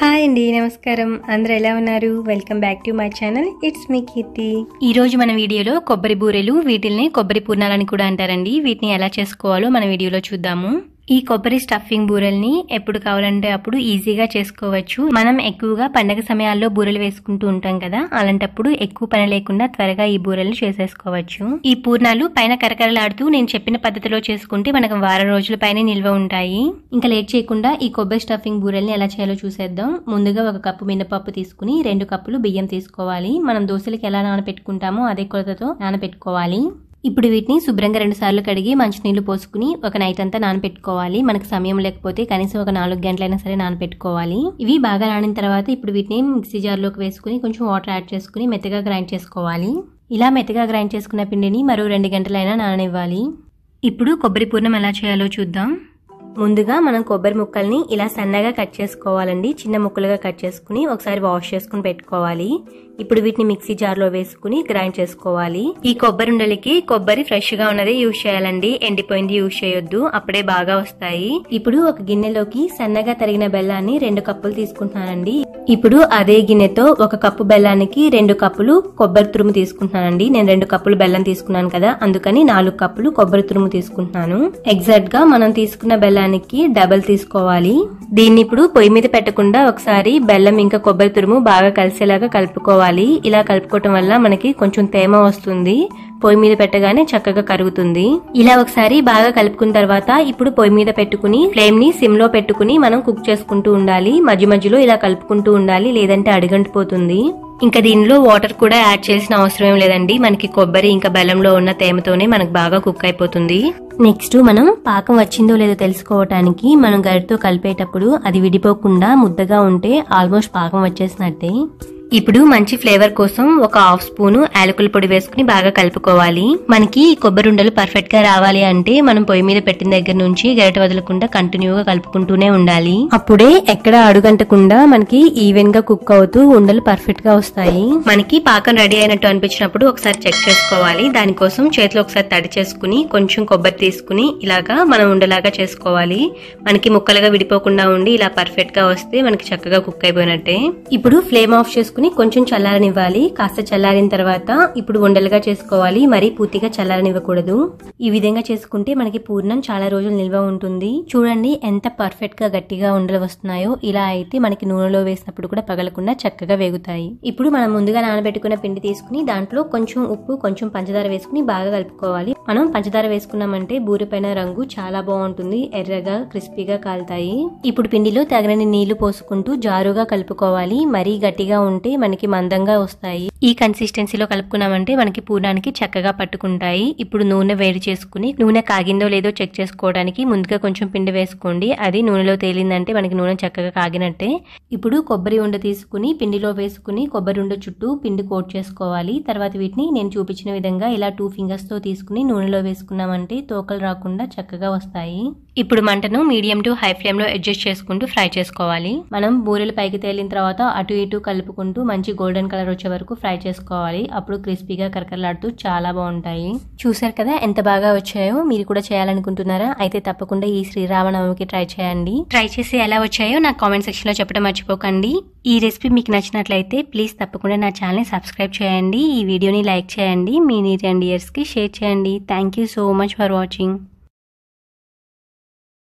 hi అండి నమస్కారం అందరు ఎలా ఉన్నారు welcome back to my channel it's me Keerthi ఈరోజు మన వీడియోలో కొబ్బరి బూరెలు వీటిల్ని కొబ్బరి పూర్ణాలని కూడా అంటారండి వీటిని ఎలా చేసుకోవాలో మన వీడియోలో చూద్దాము ఈ కొబ్బరి స్టఫింగ్ బూరెల్ని ఎప్పుడు కావాలంటే అప్పుడు ఈజీగా చేసుకోవచ్చు మనం ఎక్కువగా పండగ సమయాల్లో బూరెలు వేసుకుంటూ ఉంటాం కదా అలాంటప్పుడు ఎక్కువ పని లేకుండా త్వరగా ఈ బూరెలు చేసేసుకోవచ్చు ఈ పూర్ణాలు పైన కరకరలాడుతూ నేను చెప్పిన పద్ధతిలో చేసుకుంటే మనకు వారం రోజుల పైన నిల్వ ఉంటాయి ఇంకా లేట్ చేయకుండా ఈ కొబ్బరి స్టఫింగ్ బూరెల్ని ఎలా చేయాలో చూసేద్దాం ముందుగా ఒక కప్పు మినపప్పు తీసుకుని రెండు కప్పులు బియ్యం తీసుకోవాలి మనం దోశలకి ఎలా నానబెట్టుకుంటామో అదే కొలతతో నానపెట్టుకోవాలి ఇప్పుడు వీటిని శుభ్రంగా రెండుసార్లు కడిగి మంచినీళ్ళు పోసుకుని ఒక నైట్ అంతా నానపెట్టుకోవాలి మనకు సమయం లేకపోతే కనీసం ఒక నాలుగు గంటలైనా సరే నానపెట్టుకోవాలి ఇవి బాగా నానిన తర్వాత ఇప్పుడు వీటిని మిక్సీ జార్లోకి వేసుకుని కొంచెం వాటర్ యాడ్ చేసుకుని మెత్తగా గ్రైండ్ చేసుకోవాలి ఇలా మెత్తగా గ్రైండ్ చేసుకున్న పిండిని మరో రెండు గంటలైనా నాననివ్వాలి ఇప్పుడు కొబ్బరి పూర్ణం ఎలా చేయాలో చూద్దాం ముందుగా మనం కొబ్బరి ముక్కల్ని ఇలా సన్నగా కట్ చేసుకోవాలండి చిన్న ముక్కలుగా కట్ చేసుకుని ఒకసారి వాష్ చేసుకుని పెట్టుకోవాలి ఇప్పుడు వీటిని మిక్సీ జార్లో వేసుకుని గ్రైండ్ చేసుకోవాలి ఈ కొబ్బరి ఉండలికి కొబ్బరి ఫ్రెష్ గా ఉన్నది యూజ్ చేయాలండి ఎండిపోయింది యూజ్ చేయొద్దు అప్పుడే బాగా వస్తాయి ఇప్పుడు ఒక గిన్నెలోకి సన్నగా తరిగిన బెల్లాన్ని రెండు కప్పులు తీసుకుంటున్నానండి ఇప్పుడు అదే గిన్నెతో ఒక కప్పు బెల్లానికి రెండు కప్పులు కొబ్బరి తురుము తీసుకుంటున్నానండి నేను రెండు కప్పులు బెల్లం తీసుకున్నాను కదా అందుకని నాలుగు కప్పులు కొబ్బరి తురుము తీసుకుంటున్నాను ఎగ్జాక్ట్ గా మనం తీసుకున్న బెల్లాన్ని చేయడానికి డబల్ తీసుకోవాలి దీన్ని ఇప్పుడు పొయ్యి మీద పెట్టకుండా ఒకసారి బెల్లం ఇంకా కొబ్బరి తురుము బాగా కలిసేలాగా కలుపుకోవాలి ఇలా కలుపుకోవటం వల్ల మనకి కొంచెం తేమ వస్తుంది పొయ్యి మీద పెట్టగానే చక్కగా కరుగుతుంది ఇలా ఒకసారి బాగా కలుపుకున్న తర్వాత ఇప్పుడు పొయ్యి మీద పెట్టుకుని ఫ్లేమ్ ని సిమ్ లో పెట్టుకుని మనం కుక్ చేసుకుంటూ ఉండాలి మధ్య మధ్యలో ఇలా కలుపుకుంటూ ఉండాలి లేదంటే అడిగంటిపోతుంది ఇంకా దీనిలో వాటర్ కూడా యాడ్ చేసిన అవసరం ఏం లేదండి మనకి కొబ్బరి ఇంకా బెల్లంలో ఉన్న తేమతోనే మనకు బాగా కుక్ అయిపోతుంది నెక్స్ట్ మనం పాకం వచ్చిందో లేదో తెలుసుకోవటానికి మనం గరితో కలిపేటప్పుడు అది విడిపోకుండా ముద్దగా ఉంటే ఆల్మోస్ట్ పాకం వచ్చేసినట్టే ఇప్పుడు మంచి ఫ్లేవర్ కోసం ఒక హాఫ్ స్పూన్ యాలకుల పొడి వేసుకుని బాగా కలుపుకోవాలి మనకి ఈ కొబ్బరి ఉండలు పర్ఫెక్ట్ గా రావాలి అంటే మనం పొయ్యి మీద పెట్టిన దగ్గర నుంచి గరిట వదలకుండా కంటిన్యూగా కలుపుకుంటూనే ఉండాలి అప్పుడే ఎక్కడ అడుగంటకుండా మనకి ఈవెన్ గా కుక్ అవుతూ ఉండలు పర్ఫెక్ట్ గా వస్తాయి మనకి పాకం రెడీ అయినట్టు అనిపించినప్పుడు ఒకసారి చెక్ చేసుకోవాలి దానికోసం చేతిలో ఒకసారి తడి చేసుకుని కొంచెం కొబ్బరి తీసుకుని ఇలాగా మనం ఉండలాగా చేసుకోవాలి మనకి ముక్కలుగా విడిపోకుండా ఉండి ఇలా పర్ఫెక్ట్ గా వస్తే మనకి చక్కగా కుక్ అయిపోయినట్టే ఇప్పుడు ఫ్లేమ్ ఆఫ్ చేసుకుని చేసుకుని కొంచెం చల్లారనివ్వాలి కాస్త చల్లారిన తర్వాత ఇప్పుడు ఉండలుగా చేసుకోవాలి మరీ పూర్తిగా చల్లారనివ్వకూడదు ఈ విధంగా చేసుకుంటే మనకి పూర్ణం చాలా రోజులు నిల్వ ఉంటుంది చూడండి ఎంత పర్ఫెక్ట్ గా గట్టిగా ఉండలు వస్తున్నాయో ఇలా అయితే మనకి నూనెలో వేసినప్పుడు కూడా పగలకుండా చక్కగా వేగుతాయి ఇప్పుడు మనం ముందుగా నానబెట్టుకున్న పిండి తీసుకుని దాంట్లో కొంచెం ఉప్పు కొంచెం పంచదార వేసుకుని బాగా కలుపుకోవాలి మనం పంచదార వేసుకున్నామంటే బూరి పైన రంగు చాలా బాగుంటుంది ఎర్రగా క్రిస్పీగా కాలుతాయి ఇప్పుడు పిండిలో తగినన్ని నీళ్లు పోసుకుంటూ జారుగా కలుపుకోవాలి మరీ గట్టిగా ఉంటే మనకి మందంగా వస్తాయి ఈ కన్సిస్టెన్సీలో కలుపుకున్నామంటే మనకి పూర్ణానికి చక్కగా పట్టుకుంటాయి ఇప్పుడు నూనె వేడి చేసుకుని నూనె కాగిందో లేదో చెక్ చేసుకోవడానికి ముందుగా కొంచెం పిండి వేసుకోండి అది నూనెలో తేలిందంటే మనకి నూనె చక్కగా కాగినట్టే ఇప్పుడు కొబ్బరి ఉండ తీసుకుని పిండిలో వేసుకుని కొబ్బరి ఉండ చుట్టూ పిండి కోట్ చేసుకోవాలి తర్వాత వీటిని నేను చూపించిన విధంగా ఇలా టూ ఫింగర్స్తో తీసుకుని నూనెలో వేసుకున్నామంటే తోకలు రాకుండా చక్కగా వస్తాయి ఇప్పుడు మంటను మీడియం టు హై ఫ్లేమ్లో అడ్జస్ట్ చేసుకుంటూ ఫ్రై చేసుకోవాలి మనం బూరెలు పైకి తేలిన తర్వాత అటు ఇటు కలుపుకుంటూ మంచి గోల్డెన్ కలర్ వచ్చే వరకు ఫ్రై ఫ్రై చేసుకోవాలి అప్పుడు క్రిస్పీగా కరకరలాడుతూ చాలా బాగుంటాయి చూసారు కదా ఎంత బాగా వచ్చాయో మీరు కూడా చేయాలనుకుంటున్నారా అయితే తప్పకుండా ఈ శ్రీరామనవమికి ట్రై చేయండి ట్రై చేసి ఎలా వచ్చాయో నా కామెంట్ సెక్షన్లో చెప్పడం మర్చిపోకండి ఈ రెసిపీ మీకు నచ్చినట్లయితే ప్లీజ్ తప్పకుండా నా ఛానల్ని సబ్స్క్రైబ్ చేయండి ఈ వీడియోని లైక్ చేయండి మీ నియర్ అండ్ ఇయర్స్కి షేర్ చేయండి thank you so much for watching